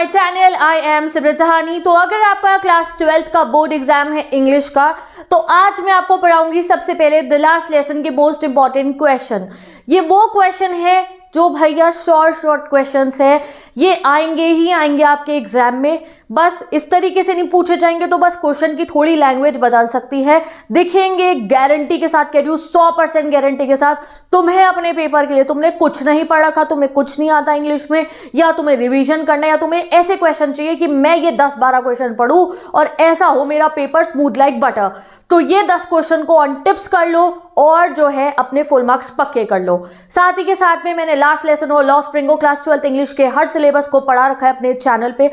My channel I am Simar Jahani तो अगर आपका क्लास ट्वेल्थ का बोर्ड एग्जाम है इंग्लिश का तो आज मैं आपको पढ़ाऊंगी सबसे पहले द लास्ट लेसन के मोस्ट इंपॉर्टेंट क्वेश्चन ये वो क्वेश्चन है जो भैया शॉर्ट शॉर्ट क्वेश्चंस है ये आएंगे ही आएंगे आपके एग्जाम में बस इस तरीके से नहीं पूछे जाएंगे तो बस क्वेश्चन की थोड़ी लैंग्वेज बदल सकती है दिखेंगे गारंटी के साथ कह रही हूँ सौ परसेंट गारंटी के साथ तुम्हें अपने पेपर के लिए तुमने कुछ नहीं पढ़ रखा तुम्हें कुछ नहीं आता इंग्लिश में या तुम्हें रिविजन करना या तुम्हें ऐसे क्वेश्चन चाहिए कि मैं ये दस बारह क्वेश्चन पढ़ू और ऐसा हो मेरा पेपर स्मूथ लाइक बटर तो ये दस क्वेश्चन को ऑन टिप्स कर लो और जो है अपने फुल मार्क्स पक्के कर लो साथ ही के साथ में मैंने लास्ट लेसन हो लॉ स्प्रिंगो क्लास ट्वेल्थ इंग्लिश के हर सिलेबस को पढ़ा रखा है अपने चैनल पे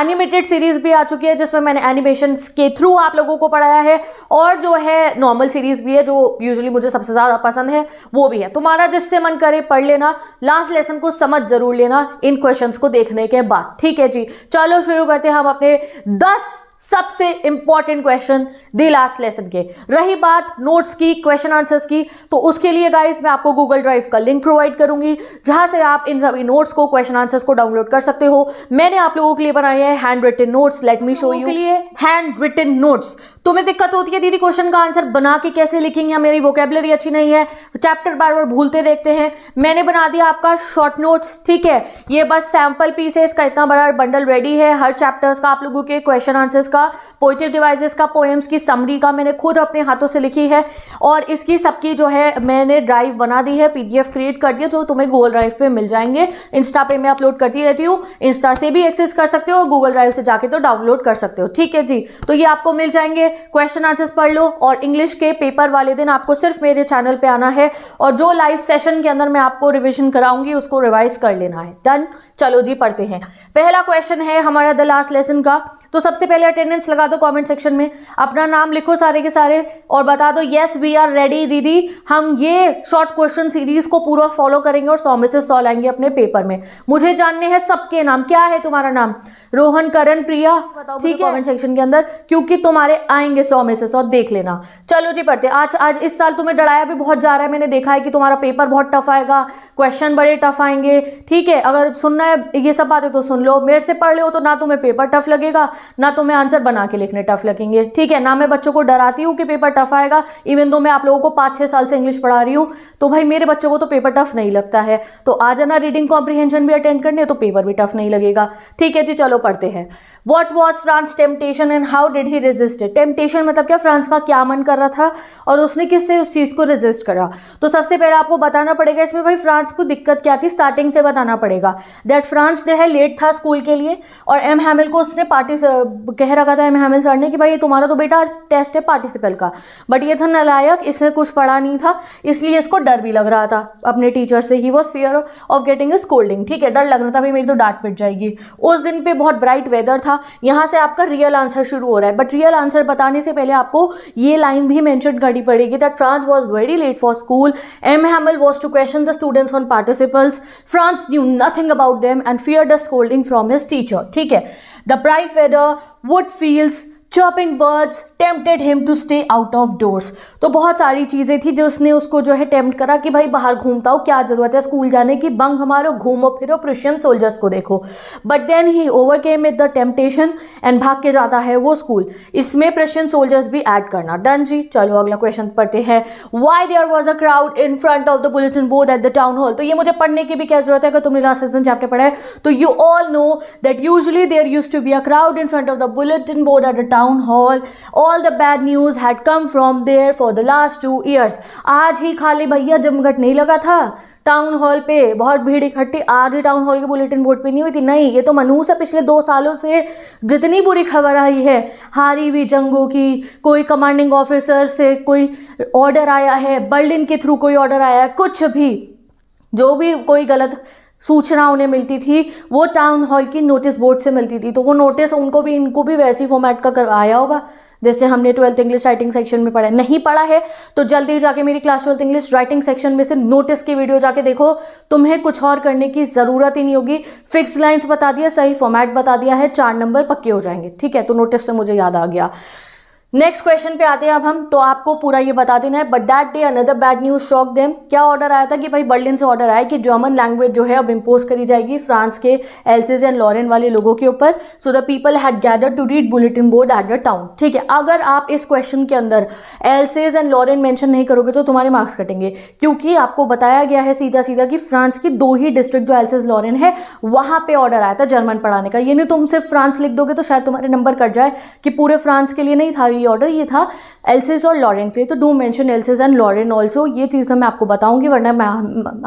एनिमेटेड सीरीज भी आ चुकी है जिसमें मैंने एनिमेशन के थ्रू आप लोगों को पढ़ाया है और जो है नॉर्मल सीरीज भी है जो यूजली मुझे सबसे ज़्यादा पसंद है वो भी है तुम्हारा जिससे मन करे पढ़ लेना लास्ट लेसन को समझ जरूर लेना इन क्वेश्चन को देखने के बाद ठीक है जी चलो शुरू करते हैं हम अपने दस सबसे important question the last lesson के रही बात नोट्स की क्वेश्चन आंसर्स की तो उसके लिए गाइस मैं आपको गूगल ड्राइव का लिंक प्रोवाइड करूंगी जहां से आप इन सभी नोट्स को क्वेश्चन आंसर्स को डाउनलोड कर सकते हो मैंने आप लोगों के लिए बनाया है hand written notes let me show you के लिए हैंड रिटन नोट्स तुम्हें दिक्कत होती है दीदी क्वेश्चन का आंसर बना के कैसे लिखेंगे मेरी वोकेबलरी अच्छी नहीं है चैप्टर बार बार भूलते देखते हैं मैंने बना दिया आपका शॉर्ट नोट्स ठीक है ये बस सैंपल पीस है इसका इतना बड़ा बंडल रेडी है हर चैप्टर्स का आप लोगों के क्वेश्चन आंसर्स का पोइटिव डिवाइसेस का पोएम्स की समरी का मैंने खुद अपने हाथों से लिखी है और इसकी सबकी जो है मैंने ड्राइव बना दी है पीडीएफ क्रिएट कर दिया जो तुम्हें गूगल ड्राइव पे मिल जाएंगे इंस्टा पे मैं अपलोड करती रहती हूँ इंस्टा से भी एक्सेस कर सकते हो और गूगल ड्राइव से जाके तो डाउनलोड कर सकते हो ठीक है जी तो ये आपको मिल जाएंगे क्वेश्चन आंसर्स पढ़ लो और इंग्लिश के पेपर वाले दिन आपको सिर्फ मेरे चैनल पे आना है और जो लाइव सेशन के अंदर मैं आपको रिविजन कराऊंगी उसको रिवाइज कर लेना है डन चलो जी पढ़ते हैं पहला क्वेश्चन है हमारा द लास्ट लेसन का तो सबसे पहले अटेंडेंस लगा दो कमेंट सेक्शन में अपना नाम लिखो सारे के सारे और बता दो यस वी आर रेडी दीदी हम ये शॉर्ट क्वेश्चन सीरीज को पूरा फॉलो करेंगे और सौ में से सौ लाएंगे अपने पेपर में मुझे जानने हैं सबके नाम क्या है तुम्हारा नाम रोहन करण प्रिया ठीक है कॉमेंट सेक्शन के अंदर क्योंकि तुम्हारे आएंगे सौ में से सौ देख लेना चलो जी पढ़ते आज आज इस साल तुम्हें डराया भी बहुत जा रहा है मैंने देखा है कि तुम्हारा पेपर बहुत टफ आएगा क्वेश्चन बड़े टफ आएंगे ठीक है अगर सुनना ये सब बातें तो सुन लो मेरे से पढ़ लो तो ना तुम्हें पेपर टफ लगेगा ना तुम्हें आंसर बना के लिखने टफ लगेंगे ठीक है ना मैं बच्चों को डराती हूँ कि पेपर टफ आएगा इवन दो मैं आप लोगों को पाँच छः साल से इंग्लिश पढ़ा रही हूँ तो भाई मेरे बच्चों को तो पेपर टफ नहीं लगता है तो आ जाना रीडिंग कॉम्प्रीहेंशन भी अटेंड करने तो पेपर भी टफ नहीं लगेगा ठीक है जी चलो पढ़ते हैं what was Franz temptation and how did he resist it temptation मतलब क्या फ्रांस का क्या मन कर रहा था और उसने किससे उस चीज़ को रेजिस्ट करा तो सबसे पहले आपको बताना पड़ेगा इसमें भाई फ्रांस को दिक्कत क्या थी स्टार्टिंग से बताना पड़ेगा दैट फ्रांस जो है लेट था स्कूल के लिए और एम हैमिल को उसने पार्टी कह रखा था एम हैमिल सर ने कि भाई तुम्हारा तो बेटा आज टेस्ट है पार्टिसिपल का बट ये था नलायक इसने कुछ पढ़ा नहीं था इसलिए इसको डर भी लग रहा था अपने टीचर से he was fear of getting is scolding ठीक है डर लग रहा था भाई मेरी तो डांट पिट जाएगी उस दिन पर बहुत ब्राइट वेदर था था यहाँ से आपका रियल आंसर शुरू हो रहा है बट रियल आंसर बताने से पहले आपको ये लाइन भी मैंशन करनी पड़ेगी that Franz was very late for school M Hamel was to question the students on participles Franz knew nothing about them and fear the scolding from his teacher ठीक है the bright weather wood fields chopping birds tempted him to stay out of doors तो बहुत सारी चीज़ें थी जो उसने उसको जो है टेम्प्ट करा कि भाई बाहर घूमता हो क्या ज़रूरत है स्कूल जाने की बंग हमारो घूमो फिरो प्रशियन सोल्जर्स को देखो but then he overcame with the temptation and भाग के जाता है वो स्कूल इसमें प्रशियन सोल्जर्स भी ऐड करना डन जी चलो अगला क्वेश्चन पढ़ते हैं why there was a crowd in front of the bulletin board at the town hall तो ये मुझे पढ़ने की भी क्या जरूरत है अगर तुमने लास्ट सेशन चैप्टर पढ़ा है तो you all know that usually there used to be a crowd in front of the bulletin board at the town town hall all the bad news had come from there for the last two years आज ही खाली भैया जमघट नहीं लगा था town hall पे बहुत भीड़ इकट्ठी आज ही टाउन हॉल के बुलेटिन बोर्ड पे नहीं हुई थी नहीं ये तो मनूस है पिछले दो सालों से जितनी बुरी खबर आई है हारी हुई जंगों की कोई कमांडिंग ऑफिसर से कोई ऑर्डर आया है बर्लिन के थ्रू कोई ऑर्डर आया है कुछ भी जो भी कोई गलत सूचना उन्हें मिलती थी वो टाउन हॉल की नोटिस बोर्ड से मिलती थी तो वो नोटिस उनको भी इनको भी वैसी फॉर्मेट का करवाया होगा जैसे हमने ट्वेल्थ इंग्लिश राइटिंग सेक्शन में पढ़ा नहीं पढ़ा है तो जल्दी जाके मेरी class twelfth English writing section में से नोटिस की वीडियो जाके देखो तुम्हें कुछ और करने की ज़रूरत ही नहीं होगी फिक्स लाइन्स बता दिया सही फॉर्मेट बता दिया है चार नंबर पक्के हो जाएंगे ठीक है तो नोटिस से मुझे याद आ गया नेक्स्ट क्वेश्चन पे आते हैं अब हम तो आपको पूरा ये बता देना है but that day another bad news shock them क्या ऑर्डर आया था कि भाई बर्लिन से ऑर्डर आया कि जर्मन लैंग्वेज जो है अब इम्पोज करी जाएगी फ्रांस के एल्सिस एंड लॉरेन वाले लोगों के ऊपर so the people had gather to read bulletin board at the town ठीक है अगर आप इस क्वेश्चन के अंदर एल्सिस एंड लॉरेन मैंशन नहीं करोगे तो तुम्हारे मार्क्स कटेंगे क्योंकि आपको बताया गया है सीधा सीधा कि फ्रांस की दो ही डिस्ट्रिक्ट जो एल्सिस लॉरेन है वहाँ पे ऑर्डर आया था जर्मन पढ़ाने का ये नहीं तुम सिर्फ फ्रांस लिख दोगे तो शायद तुम्हारे नंबर कट जाए कि पूरे फ्रांस के लिए नहीं था ये ऑर्डर ये था एल्सेस और लॉरेन के लिए तो do mention Alsace and Lorraine also ये चीज़ तो मैं आपको बताऊँगी वरना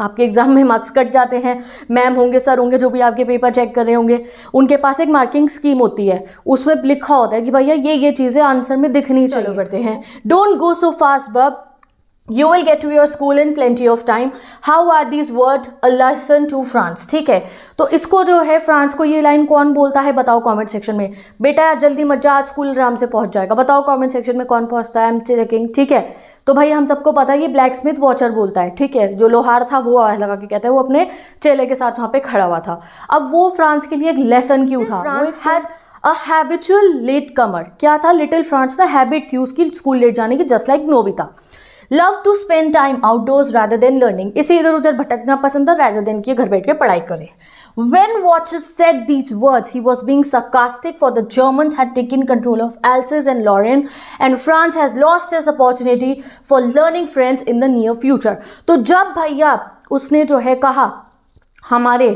आपके एग्ज़ाम में मार्क्स कट जाते हैं मैम होंगे सर होंगे जो भी आपके पेपर चेक कर रहे होंगे उनके पास एक मार्किंग स्कीम होती है उसमें लिखा होता है कि भैया ये ये चीज़ें आंसर में दिखनी चलो करते हैं don't go so fast but you will get to your school in plenty of time how are these word a lesson to Franz ठीक है तो इसको जो है फ्रांस को ये लाइन कौन बोलता है बताओ कॉमेंट सेक्शन में बेटा आज जल्दी मत जा आज स्कूल आराम से पहुंच जाएगा बताओ कॉमेंट सेक्शन में कौन पहुंचता है एम चेकिंग ठीक है तो भाई हम सबको पता है ये ब्लैक स्मिथ वॉचर बोलता है ठीक है जो लोहार था वो आवाज लगा के कहता है वो अपने चेले के साथ वहाँ पे खड़ा हुआ था अब वो फ्रांस के लिए एक लेसन क्यों था अ हैबिचुअल लेट कमर क्या था लिटिल फ्रांस था हैबिट थी उसकी स्कूल लेट जाने की just like Nobita love to spend time outdoors rather than learning इसे इधर उधर भटकना पसंद है रादर देन कि घर बैठ के पढ़ाई करें When Watcher said these words, he was being sarcastic for the Germans had taken control of Alsace and Lorraine and France has lost its opportunity for learning French in the near future. तो जब भैया उसने जो है कहा हमारे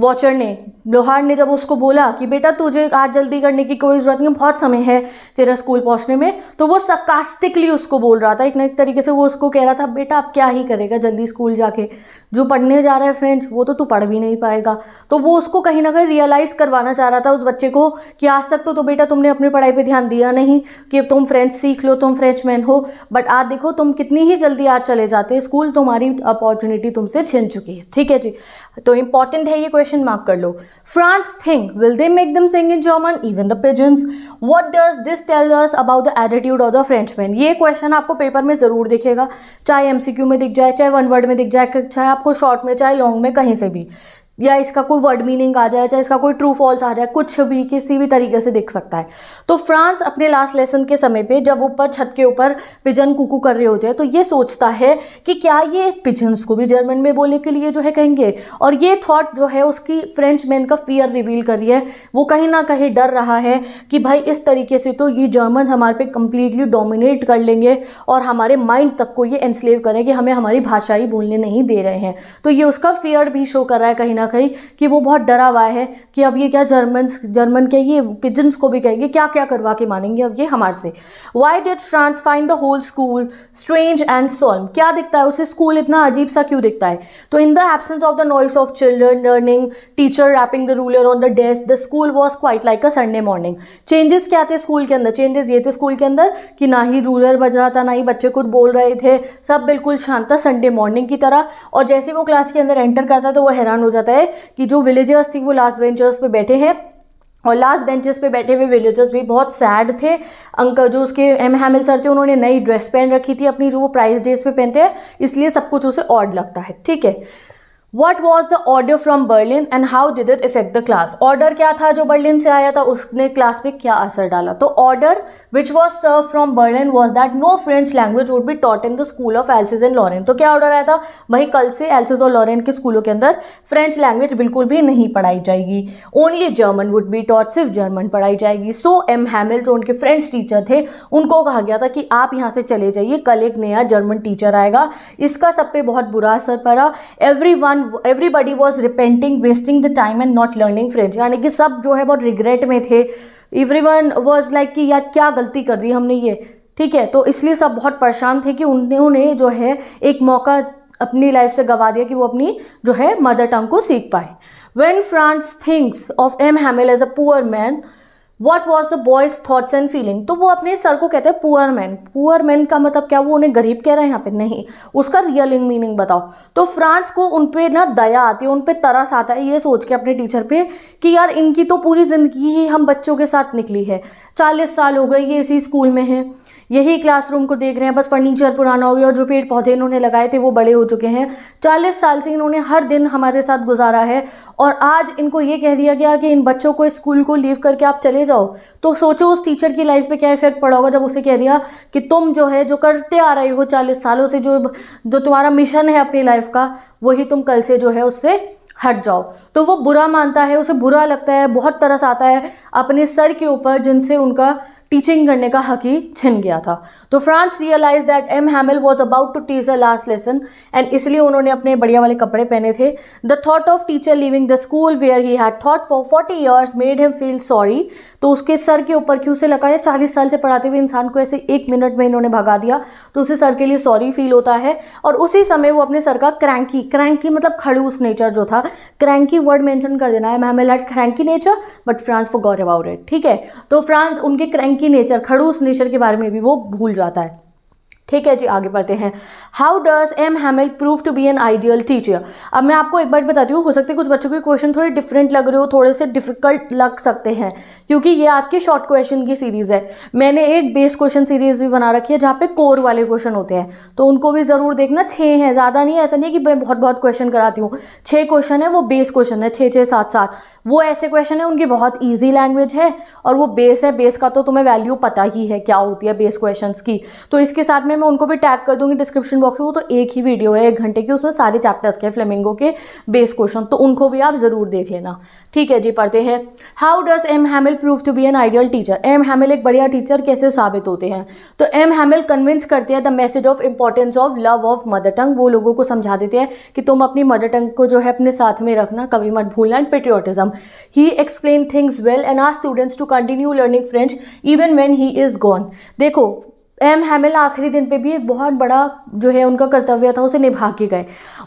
watcher ने लोहार ने जब उसको बोला कि बेटा तुझे आज जल्दी करने की कोई ज़रूरत नहीं बहुत समय है तेरा स्कूल पहुंचने में तो वो सकास्टिकली उसको बोल रहा था एक ना एक तरीके से वो उसको कह रहा था बेटा अब क्या ही करेगा जल्दी स्कूल जाके जो पढ़ने जा रहा है फ्रेंड्स वो तो तू पढ़ भी नहीं पाएगा तो वो उसको कहीं ना कहीं रियलाइज़ करवाना चाह रहा था उस बच्चे को कि आज तक तो, तो बेटा तुमने अपनी पढ़ाई पर ध्यान दिया नहीं कि तुम फ्रेंच सीख लो तुम फ्रेंच मैन हो बट आज देखो तुम कितनी ही जल्दी आज चले जाते स्कूल तुम्हारी अपॉर्चुनिटी तुमसे छिन चुकी है ठीक है जी तो इंपॉर्टेंट है ये क्वेश्चन मार्क कर लो Franz think will they make them sing in German even the pigeons what does this tell us about the attitude of the French man ये क्वेश्चन आपको पेपर में ज़रूर दिखेगा चाहे एमसीक्यू में दिख जाए चाहे वन वर्ड में दिख जाए चाहे आपको शॉर्ट में चाहे लॉन्ग में कहीं से भी या इसका कोई वर्ड मीनिंग आ जाए चाहे इसका कोई ट्रू फॉल्स आ जाए कुछ भी किसी भी तरीके से दिख सकता है तो फ्रांस अपने लास्ट लेसन के समय पे जब ऊपर छत के ऊपर पिजन कुकू कर रहे होते हैं तो ये सोचता है कि क्या ये पिजन्स को भी जर्मन में बोलने के लिए जो है कहेंगे और ये थॉट जो है उसकी फ्रेंच मैन का फियर रिवील कर रही है वो कहीं ना कहीं डर रहा है कि भाई इस तरीके से तो ये जर्मन हमारे पे कंप्लीटली डोमिनेट कर लेंगे और हमारे माइंड तक को ये एनस्लेव करें कि हमें हमारी भाषा ही बोलने नहीं दे रहे हैं तो ये उसका फियर भी शो कर रहा है कहीं ना तरह कहीं कि वो बहुत डरा हुआ है कि अब ये क्या जर्मन जर्मन के ये पिजन्स को भी कहेंगे क्या क्या करवा के मानेंगे अब ये हमारे से why did Franz find the whole school strange and solemn क्या दिखता है उसे स्कूल इतना अजीब सा क्यों दिखता है तो in the absence of the noise of children learning teacher rapping the ruler on the desk the school was quiet like a Sunday morning changes क्या थे स्कूल के अंदर चेंजेस ये थे स्कूल के अंदर कि ना ही रूलर बज रहा था ना ही बच्चे कुछ बोल रहे थे सब बिल्कुल शांत था संडे मॉर्निंग की तरह और जैसे वो क्लास के अंदर एंटर करता तो वो हैरान हो जाता है है कि जो विलेजर्स थी वो लास्ट बेंचर्स पे बैठे हैं और लास्ट बेंचेस पे बैठे हुए विलेजर्स भी बहुत सैड थे अंकल जो उसके एम हैमिल सर थे उन्होंने नई ड्रेस पहन रखी थी अपनी जो वो प्राइस डेज पे पहनते हैं इसलिए सब कुछ उसे ऑड लगता है ठीक है what was the order from Berlin and how did it affect the class order क्या था जो बर्लिन से आया था उसने क्लास पे क्या असर डाला तो order which was served from Berlin was that no French language would be taught in the school of Alsace and Lorraine तो क्या ऑर्डर आया था भाई कल से एल्सिस और लॉरेन के स्कूलों के अंदर फ्रेंच लैंग्वेज बिल्कुल भी नहीं पढ़ाई जाएगी only German would be taught सिर्फ जर्मन पढ़ाई जाएगी सो एम हैमिल जो उनके फ्रेंच टीचर थे उनको कहा गया था कि आप यहाँ से चले जाइए कल एक नया जर्मन टीचर आएगा इसका सब पे बहुत बुरा असर पड़ा every one everybody was repenting wasting the time and not learning French यानी कि सब जो है बहुत रिग्रेट में थे एवरी वन वॉज लाइक कि यार क्या गलती कर दी हमने ये ठीक है तो इसलिए सब बहुत परेशान थे कि उन्होंने जो है एक मौका अपनी लाइफ से गवा दिया कि वो अपनी जो है मदर टंग को सीख पाए when Franz thinks of M Hamel as a poor man what was the boy's thoughts and feeling तो वो अपने सर को कहते हैं पुअर मैन पुअर मैन का मतलब क्या वो उन्हें गरीब कह रहे हैं यहाँ पे नहीं उसका रियल मीनिंग बताओ तो फ्रांस को उन पर ना दया आती है उन पर तरस आता है ये सोच के अपने टीचर पे कि यार इनकी तो पूरी ज़िंदगी ही हम बच्चों के साथ निकली है चालीस साल हो गए ये इसी स्कूल में है यही क्लासरूम को देख रहे हैं बस फर्नीचर पुराना हो गया और जो पेड़ पौधे इन्होंने लगाए थे वो बड़े हो चुके हैं चालीस साल से इन्होंने हर दिन हमारे साथ गुजारा है और आज इनको ये कह दिया गया कि इन बच्चों को स्कूल को लीव करके आप चले जाओ तो सोचो उस टीचर की लाइफ पे क्या इफेक्ट पड़ा होगा जब उसे कह दिया कि तुम जो है जो करते आ रहे हो चालीस सालों से जो जो तुम्हारा मिशन है अपनी लाइफ का वही तुम कल से जो है उससे हट जाओ तो वो बुरा मानता है उसे बुरा लगता है बहुत तरस आता है अपने सर के ऊपर जिनसे उनका टीचिंग करने का हक ही छिन गया था तो Franz realise that M Hamel was about to teach the last lesson and इसलिए उन्होंने अपने बढ़िया वाले कपड़े पहने थे the thought of teacher leaving the school where he had taught for forty years made him feel sorry तो उसके सर के ऊपर क्यों से लगाया चालीस साल से पढ़ाते हुए इंसान को ऐसे एक मिनट में इन्होंने भगा दिया तो उसे सर के लिए सॉरी फील होता है और उसी समय वो अपने सर का क्रैंकी क्रैंकी मतलब खड़ूस नेचर जो था क्रैंकी वर्ड मेंशन कर देना है ma'am had cranky nature but Franz forgot about it ठीक है तो फ्रांस उनके क्रैंकी नेचर खड़ूस नेचर के बारे में भी वो भूल जाता है ठीक है जी आगे बढ़ते हैं how does M Hamel prove to be an ideal teacher अब मैं आपको एक बार बताती हूँ हो सकते है कुछ बच्चों के क्वेश्चन थोड़े डिफरेंट लग रहे हो थोड़े से डिफिकल्ट लग सकते हैं क्योंकि ये आपकी शॉर्ट क्वेश्चन की सीरीज़ है मैंने एक बेस क्वेश्चन सीरीज़ भी बना रखी है जहाँ पे कोर वाले क्वेश्चन होते हैं तो उनको भी ज़रूर देखना छः हैं ज़्यादा नहीं है ऐसा नहीं है कि मैं बहुत बहुत क्वेश्चन कराती हूँ छः क्वेश्चन है वो बेस क्वेश्चन है छः छः सात सात वो ऐसे क्वेश्चन है उनकी बहुत ईजी लैंग्वेज है और वो बेस है बेस का तो तुम्हें वैल्यू पता ही है क्या होती है बेस क्वेश्चन की तो इसके साथ में में मैं उनको भी टैग कर दूंगी डिस्क्रिप्शन बॉक्स में वो तो एक ही वीडियो है एक घंटे की उसमें सारे चैप्टर्स के फ्लेमिंगो के बेस क्वेश्चन तो उनको भी आप ज़रूर देख लेना ठीक है जी पढ़ते हैं how does M Hamel prove to be an ideal teacher M Hamel एक बढ़िया टीचर कैसे साबित होते हैं तो एम हैमिल कन्विंस करते हैं the message of importance of love of mother tongue वो लोगों को समझा देते हैं कि तुम अपनी मदर टंग को जो है अपने साथ में रखना कभी मत भूलना and patriotism he explain things well and are students to continue learning French even when he is gone देखो एम हैमिल आखिरी दिन पे भी एक बहुत बड़ा जो है उनका कर्तव्य था उसे निभा के गए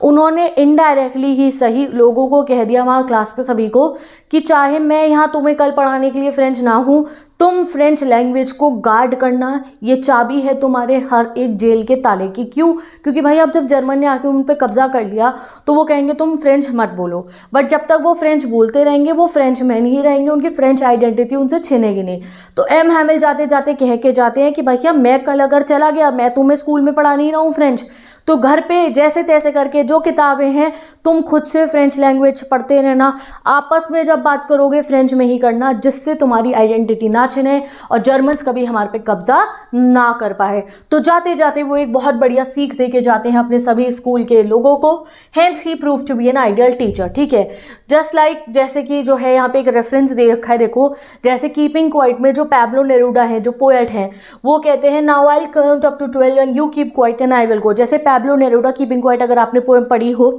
उन्होंने इनडायरेक्टली ही सही लोगों को कह दिया वहाँ क्लास पे सभी को कि चाहे मैं यहाँ तुम्हें कल पढ़ाने के लिए फ्रेंच ना हूँ तुम फ्रेंच लैंग्वेज को गार्ड करना ये चाबी है तुम्हारे हर एक जेल के ताले की क्यों क्योंकि भाई अब जब जर्मन ने आके उन पर कब्जा कर लिया तो वो कहेंगे तुम फ्रेंच मत बोलो बट जब तक वो फ्रेंच बोलते रहेंगे वो फ्रेंच मैन ही रहेंगे उनकी फ्रेंच आइडेंटिटी उनसे छिनेगी नहीं तो एम हैमिल जाते जाते कह के जाते हैं कि भैया मैं कल अगर चला गया मैं तुम्हें स्कूल में पढ़ा नहीं रहा हूँ फ्रेंच तो घर पे जैसे तैसे करके जो किताबें हैं तुम खुद से फ्रेंच लैंग्वेज पढ़ते रहना आपस में जब बात करोगे फ्रेंच में ही करना जिससे तुम्हारी आइडेंटिटी ना छिने और जर्मन्स कभी हमारे पे कब्ज़ा ना कर पाए तो जाते जाते वो एक बहुत बढ़िया सीख दे के जाते हैं अपने सभी स्कूल के लोगों को hence he prove to be an ideal teacher ठीक है जस्ट लाइक like, जैसे कि जो है यहाँ पे एक रेफरेंस दे रखा है देखो जैसे कीपिंग क्वाइट में जो पैबलो नेरूडा है जो पोएट है वो कहते हैं now I count up to twelve and you keep quiet and I will go जैसे पैब्लो नेरोडा की बिंग वाइट अगर आपने पोएम पढ़ी हो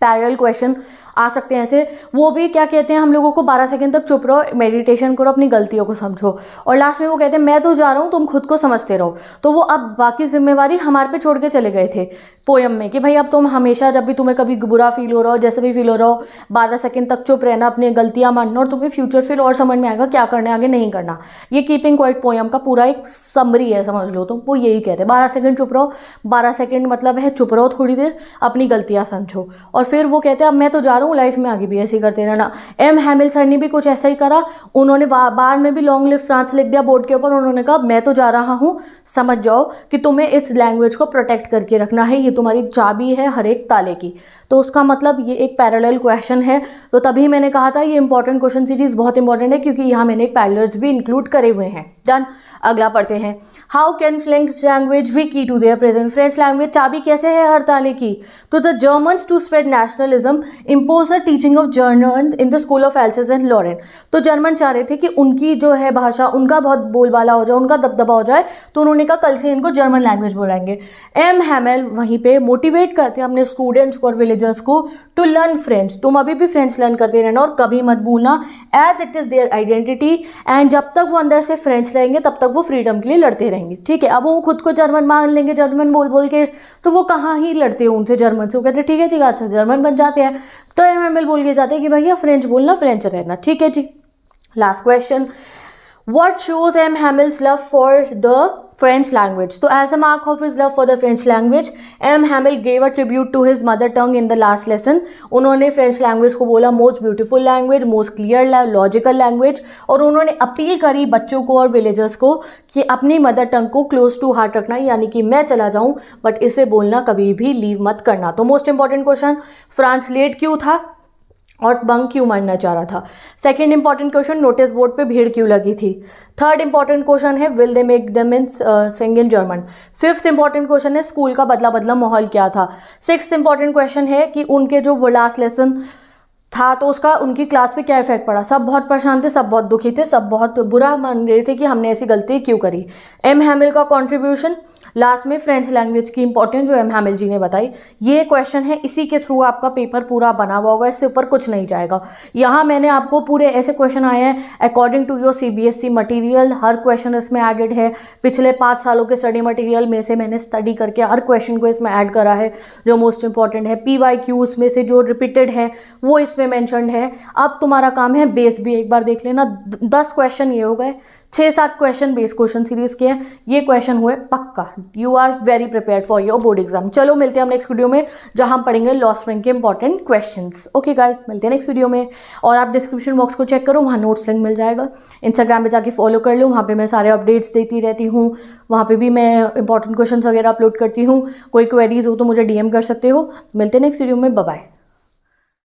पैरल क्वेश्चन आ सकते हैं ऐसे वो भी क्या कहते हैं हम लोगों को बारह सेकेंड तक चुप रहो मेडिटेशन करो अपनी गलतियों को समझो और लास्ट में वो कहते हैं मैं तो जा रहा हूँ तुम खुद को समझते रहो तो वो अब बाकी जिम्मेवारी हमारे पे छोड़ के चले गए थे पोयम में कि भाई अब तुम हमेशा जब भी तुम्हें कभी बुरा फील हो रहा हो जैसे भी फील हो रहा हो बारह सेकेंड तक चुप रहना अपनी गलतियाँ मानना और तुम्हें फ्यूचर फिर और समझ में आएगा क्या करना है आगे नहीं करना ये कीपिंग क्वाइट पोयम का पूरा एक समरी है समझ लो तुम वो यही कहते हैं बारह सेकेंड चुप रहो बारह सेकेंड मतलब है चुप रहो थोड़ी देर अपनी गलतियाँ समझो और फिर वो कहते हैं अब मैं तो जा रहा हूँ हूँ लाइफ में आगे भी ऐसे करते रहना एम हैमिल सर ने भी कुछ ऐसा ही करा उन्होंने बार में भी लॉन्ग लिव फ्रांस लिख दिया बोर्ड के ऊपर उन्होंने कहा मैं तो जा रहा हूँ समझ जाओ कि तुम्हें इस लैंग्वेज को प्रोटेक्ट करके रखना है ये तुम्हारी चाबी है हर एक ताले की तो उसका मतलब ये एक पैरल क्वेश्चन है तो तभी मैंने कहा था ये इंपॉर्टेंट क्वेश्चन सीरीज़ बहुत इंपॉर्टेंट है क्योंकि यहाँ मैंने एक पैरेलल्स भी इंक्लूड करे हुए हैं डन अगला पढ़ते हैं how can French language we key to their present French language चाबी कैसे है हर ताले की तो the German to spread nationalism impose the teaching of German in the school of Alsace and Lorraine तो जर्मन चाह रहे थे कि उनकी जो है भाषा उनका बहुत बोलबाला हो जाए उनका दबदबा हो जाए तो उन्होंने कहा कल से इनको जर्मन लैंग्वेज बोलाएंगे एम हैमेल वहीं पर मोटिवेट करते हैं अपने स्टूडेंट्स को और विलेजर्स को टू लर्न फ्रेंच तुम अभी भी फ्रेंच लर्न करते रहना और कभी मत भूलना as it is their identity and जब तक वो अंदर से फ्रेंच रहेंगे तब तक वो फ्रीडम के लिए लड़ते रहेंगे ठीक है अब वो खुद को जर्मन मान लेंगे जर्मन बोल बोल के तो वो कहाँ ही लड़ते हैं उनसे जर्मन से वो कहते हैं ठीक है जी अच्छा जर्मन बन जाते हैं तो एम बोल के जाते हैं कि भैया फ्रेंच बोलना फ्रेंच रहना ठीक है जी last question what shows M Hamel's love for the French language तो as a mark of is love for the French language M Hamel gave a tribute to his mother tongue in the last lesson उन्होंने French language को बोला most beautiful language most clear logical language और उन्होंने appeal करी बच्चों को और villagers को कि अपनी मदर टंग को क्लोज टू हार्ट रखना यानी कि मैं चला जाऊँ बट इसे बोलना कभी भी लीव मत करना तो मोस्ट इंपॉर्टेंट क्वेश्चन फ्रांसलेट क्यों था और बंक क्यों मारना चाह रहा था second important question notice board पे भीड़ क्यों लगी थी थर्ड इंपॉर्टेंट क्वेश्चन है will they make the means sing in German fifth important question है स्कूल का बदला बदला माहौल क्या था सिक्स इंपॉर्टेंट क्वेश्चन है कि उनके जो लास्ट लेसन था तो उसका उनकी क्लास पे क्या इफेक्ट पड़ा सब बहुत परेशान थे सब बहुत दुखी थे सब बहुत बुरा मान रहे थे कि हमने ऐसी गलती क्यों करी एम हैमिल का कॉन्ट्रीब्यूशन लास्ट में फ्रेंच लैंग्वेज की इंपॉर्टेंट जो एम हैमिल जी ने बताई ये क्वेश्चन है इसी के थ्रू आपका पेपर पूरा बना हुआ होगा इससे ऊपर कुछ नहीं जाएगा यहाँ मैंने आपको पूरे ऐसे क्वेश्चन आए हैं according to your C B S E material हर क्वेश्चन इसमें एडेड है पिछले पाँच सालों के स्टडी मटीरियल में से मैंने स्टडी करके हर क्वेश्चन को इसमें ऐड करा है जो मोस्ट इंपॉर्टेंट है पी वाई में से जो रिपीटेड है वो इसमें में मैंशनड है अब तुम्हारा काम है बेस भी एक बार देख लेना दस क्वेश्चन ये हो गए छः सात क्वेश्चन बेस क्वेश्चन सीरीज के हैं ये क्वेश्चन हुए पक्का you are very prepare for your board exam चलो मिलते हैं हम नेक्स्ट वीडियो में जहां हम पढ़ेंगे लॉस स्प्रिंग के इंपॉर्टेंट क्वेश्चन ओके गाइस मिलते हैं नेक्स्ट वीडियो में और आप डिस्क्रिप्शन बॉक्स को चेक करो वहाँ नोट्स लिंक मिल जाएगा इंस्टाग्राम पर जाकर फॉलो कर लो वहाँ पर मैं सारे अपडेट्स देती रहती हूँ वहाँ पर भी मैं इंपॉर्टेंट क्वेश्चन वगैरह अपलोड करती हूँ कोई क्वेरीज हो तो मुझे डी कर सकते हो मिलते हैं नेक्स्ट वीडियो में बाय